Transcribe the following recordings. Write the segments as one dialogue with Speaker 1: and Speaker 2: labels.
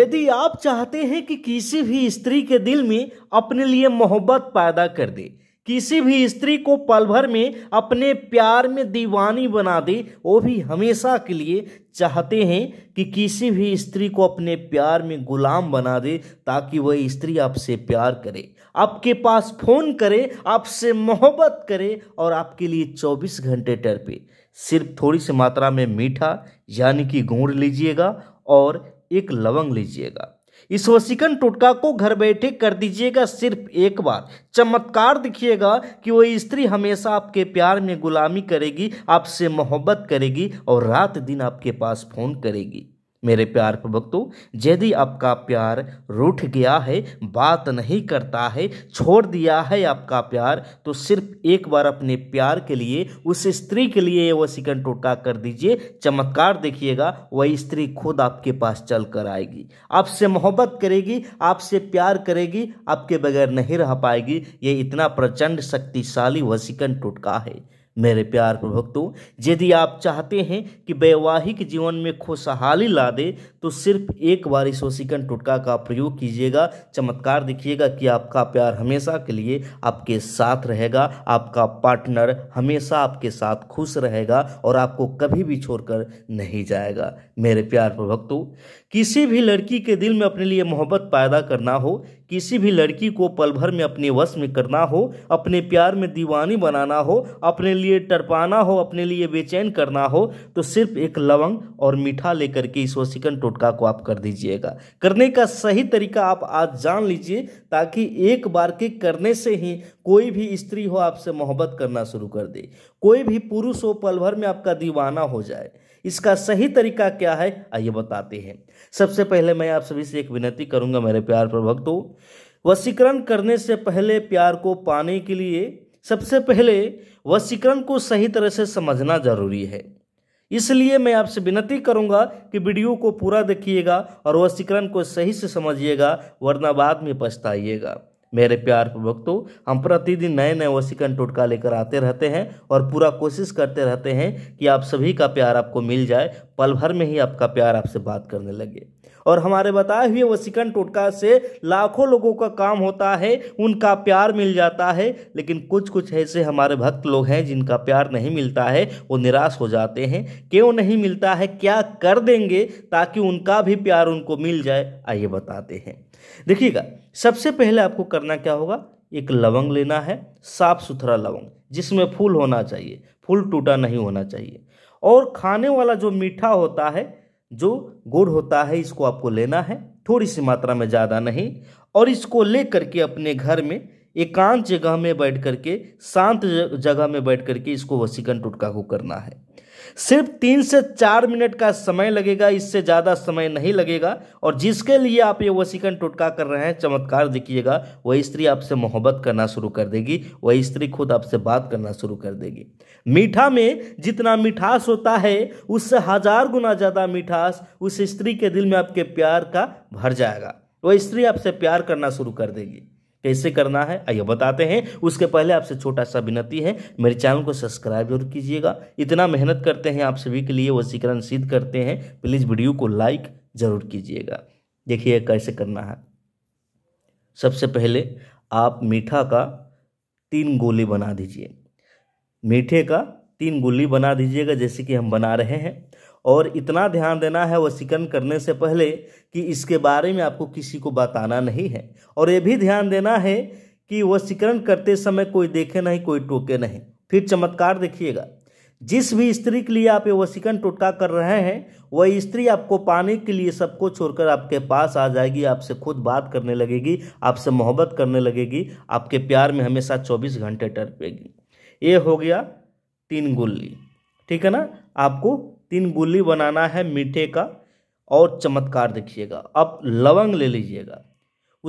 Speaker 1: यदि आप चाहते हैं कि किसी भी स्त्री के दिल में अपने लिए मोहब्बत पैदा कर दे किसी भी स्त्री को पल भर में अपने प्यार में दीवानी बना दे वो भी हमेशा के लिए चाहते हैं कि किसी भी स्त्री को अपने प्यार में गुलाम बना दे ताकि वह स्त्री आपसे प्यार करे आपके पास फ़ोन करे आपसे मोहब्बत करे और आपके लिए 24 घंटे टर पे सिर्फ थोड़ी सी मात्रा में मीठा यानी कि घूर लीजिएगा और एक लवंग लीजिएगा इस वसीकन टोटका को घर बैठे कर दीजिएगा सिर्फ एक बार चमत्कार दिखिएगा कि वो स्त्री हमेशा आपके प्यार में गुलामी करेगी आपसे मोहब्बत करेगी और रात दिन आपके पास फोन करेगी मेरे प्यार प्रभक्तों यदि आपका प्यार रूठ गया है बात नहीं करता है छोड़ दिया है आपका प्यार तो सिर्फ एक बार अपने प्यार के लिए उस स्त्री के लिए वह सिकन टोटका कर दीजिए चमत्कार देखिएगा वही स्त्री खुद आपके पास चल कर आएगी आपसे मोहब्बत करेगी आपसे प्यार करेगी आपके बगैर नहीं रह पाएगी ये इतना प्रचंड शक्तिशाली वसिकन टोटका है मेरे प्यार प्रभक्तों यदि आप चाहते हैं कि वैवाहिक जीवन में खुशहाली ला दे तो सिर्फ एक बार इस वसीकन टोटका का प्रयोग कीजिएगा चमत्कार दिखिएगा कि आपका प्यार हमेशा के लिए आपके साथ रहेगा आपका पार्टनर हमेशा आपके साथ खुश रहेगा और आपको कभी भी छोड़कर नहीं जाएगा मेरे प्यार प्रभक्तों किसी भी लड़की के दिल में अपने लिए मोहब्बत पैदा करना हो किसी भी लड़की को पल भर में अपने वश में करना हो अपने प्यार में दीवानी बनाना हो अपने लिए टरपाना हो अपने लिए बेचैन करना हो तो सिर्फ एक लवंग और मीठा लेकर के इस वसिकन टोटका को आप कर दीजिएगा करने का सही तरीका आप आज जान लीजिए ताकि एक बार के करने से ही कोई भी स्त्री हो आपसे मोहब्बत करना शुरू कर दे कोई भी पुरुष हो पल भर में आपका दीवाना हो जाए इसका सही तरीका क्या है आइए बताते हैं सबसे पहले मैं आप सभी से एक विनती करूंगा मेरे प्यार पर भक्तों वशीकरण करने से पहले प्यार को पाने के लिए सबसे पहले वशीकरण को सही तरह से समझना जरूरी है इसलिए मैं आपसे विनती करूंगा कि वीडियो को पूरा देखिएगा और वशीकरण को सही से समझिएगा वरना बाद में पछताइएगा मेरे प्यार भक्तों हम प्रतिदिन नए नए वसीकरण टोटका लेकर आते रहते हैं और पूरा कोशिश करते रहते हैं कि आप सभी का प्यार आपको मिल जाए पल भर में ही आपका प्यार आपसे बात करने लगे और हमारे बताए हुए वसीकरण टोटका से लाखों लोगों का काम होता है उनका प्यार मिल जाता है लेकिन कुछ कुछ ऐसे हमारे भक्त लोग हैं जिनका प्यार नहीं मिलता है वो निराश हो जाते हैं क्यों नहीं मिलता है क्या कर देंगे ताकि उनका भी प्यार उनको मिल जाए आइए बताते हैं देखिएगा सबसे पहले आपको करना क्या होगा एक लवंग लेना है साफ सुथरा लवंग जिसमें फूल होना चाहिए फूल टूटा नहीं होना चाहिए और खाने वाला जो मीठा होता है जो गुड़ होता है इसको आपको लेना है थोड़ी सी मात्रा में ज़्यादा नहीं और इसको ले करके अपने घर में एकांत जगह में बैठ करके शांत जगह में बैठ करके इसको वसीकन टुटका को करना है सिर्फ तीन से चार मिनट का समय लगेगा इससे ज़्यादा समय नहीं लगेगा और जिसके लिए आप ये वसीकन टुटका कर रहे हैं चमत्कार दिखिएगा वही स्त्री आपसे मोहब्बत करना शुरू कर देगी वही स्त्री खुद आपसे बात करना शुरू कर देगी मीठा में जितना मिठास होता है उससे हज़ार गुना ज़्यादा मिठास उस स्त्री के दिल में आपके प्यार का भर जाएगा वह स्त्री आपसे प्यार करना शुरू कर देगी कैसे करना है आइए बताते हैं उसके पहले आपसे छोटा सा विनती है मेरे चैनल को सब्सक्राइब जरूर कीजिएगा इतना मेहनत करते हैं आप सभी के लिए वसीकरण सिद्ध करते हैं प्लीज़ वीडियो को लाइक ज़रूर कीजिएगा देखिए कैसे करना है सबसे पहले आप मीठा का तीन गोली बना दीजिए मीठे का तीन गोली बना दीजिएगा जैसे कि हम बना रहे हैं और इतना ध्यान देना है वसीकरण करने से पहले कि इसके बारे में आपको किसी को बताना नहीं है और ये भी ध्यान देना है कि वसीकरण करते समय कोई देखे नहीं कोई टोके नहीं फिर चमत्कार देखिएगा जिस भी स्त्री के लिए आप ये वसीकरण टोटका कर रहे हैं वह स्त्री आपको पाने के लिए सबको छोड़कर आपके पास आ जाएगी आपसे खुद बात करने लगेगी आपसे मोहब्बत करने लगेगी आपके प्यार में हमेशा चौबीस घंटे टरपेगी ये हो गया तीन गुल्ली ठीक है ना आपको तीन गुल्ली बनाना है मीठे का और चमत्कार देखिएगा अब लवंग ले लीजिएगा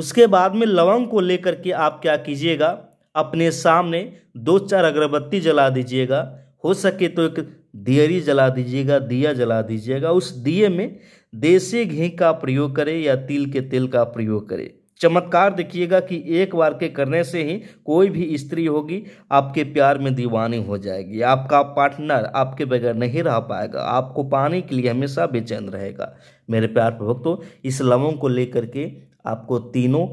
Speaker 1: उसके बाद में लवंग को लेकर के आप क्या कीजिएगा अपने सामने दो चार अगरबत्ती जला दीजिएगा हो सके तो एक दियरी जला दीजिएगा दिया जला दीजिएगा उस दिए में देसी घी का प्रयोग करें या तिल के तेल का प्रयोग करें चमत्कार देखिएगा कि एक बार के करने से ही कोई भी स्त्री होगी आपके प्यार में दीवानी हो जाएगी आपका पार्टनर आपके बगैर नहीं रह पाएगा आपको पाने के लिए हमेशा बेचैन रहेगा मेरे प्यार भक्तों इस लवों को लेकर के आपको तीनों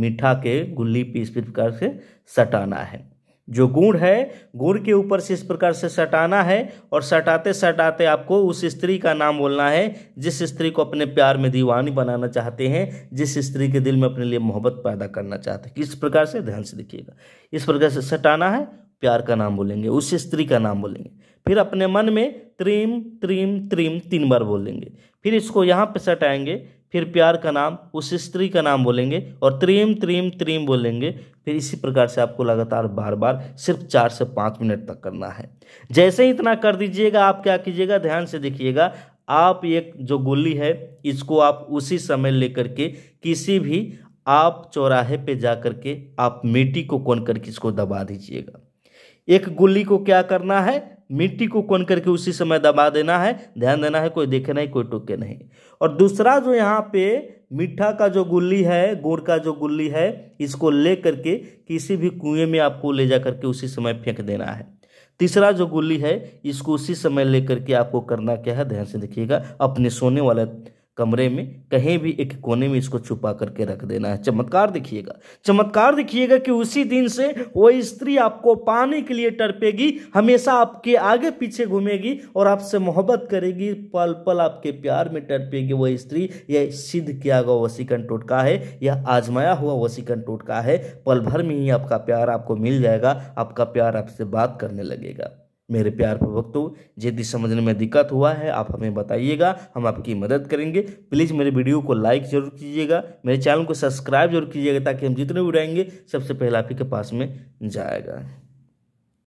Speaker 1: मीठा के गुल्ली पीस प्रकार से सटाना है जो गुड़ है गुड़ के ऊपर से इस प्रकार से सटाना है और सटाते सटाते आपको उस स्त्री का नाम बोलना है जिस स्त्री को अपने प्यार में दीवानी बनाना चाहते हैं जिस स्त्री के दिल में अपने लिए मोहब्बत पैदा करना चाहते हैं किस प्रकार से ध्यान से देखिएगा इस प्रकार से सटाना है प्यार का नाम बोलेंगे उस स्त्री का नाम बोलेंगे फिर अपने मन में त्रिम त्रिम त्रिम तीन बार बोलेंगे फिर इसको यहाँ पर सटाएंगे फिर प्यार का नाम उस स्त्री का नाम बोलेंगे और त्रीम त्रीम त्रीम बोलेंगे फिर इसी प्रकार से आपको लगातार बार बार सिर्फ चार से पाँच मिनट तक करना है जैसे ही इतना कर दीजिएगा आप क्या कीजिएगा ध्यान से देखिएगा आप एक जो गुल्ली है इसको आप उसी समय लेकर के किसी भी आप चौराहे पे जा करके आप मिट्टी को कोन करके इसको दबा दीजिएगा एक गुल्ली को क्या करना है मिट्टी को कौन करके उसी समय दबा देना है ध्यान देना है कोई देखे नहीं कोई टोके नहीं और दूसरा जो यहाँ पे मीठा का जो गुल्ली है गुड़ का जो गुल्ली है इसको ले करके किसी भी कुएं में आपको ले जा करके उसी समय फेंक देना है तीसरा जो गुल्ली है इसको उसी समय ले करके आपको करना क्या है ध्यान से देखिएगा अपने सोने वाले कमरे में कहीं भी एक कोने में इसको छुपा करके रख देना है चमत्कार दिखिएगा चमत्कार दिखिएगा कि उसी दिन से वो स्त्री आपको पाने के लिए टरपेगी हमेशा आपके आगे पीछे घूमेगी और आपसे मोहब्बत करेगी पल पल आपके प्यार में टरपेगी वह स्त्री यह सिद्ध किया गया वसीकन टोटका है यह आजमाया हुआ वसीकन टोटका है पल भर में ही आपका प्यार आपको मिल जाएगा आपका प्यार आपसे बात करने लगेगा मेरे प्यार पर भक्तों यदि समझने में दिक्कत हुआ है आप हमें बताइएगा हम आपकी मदद करेंगे प्लीज़ मेरे वीडियो को लाइक जरूर कीजिएगा मेरे चैनल को सब्सक्राइब जरूर कीजिएगा ताकि हम जितने भी उड़ाएंगे सबसे पहले आप ही के पास में जाएगा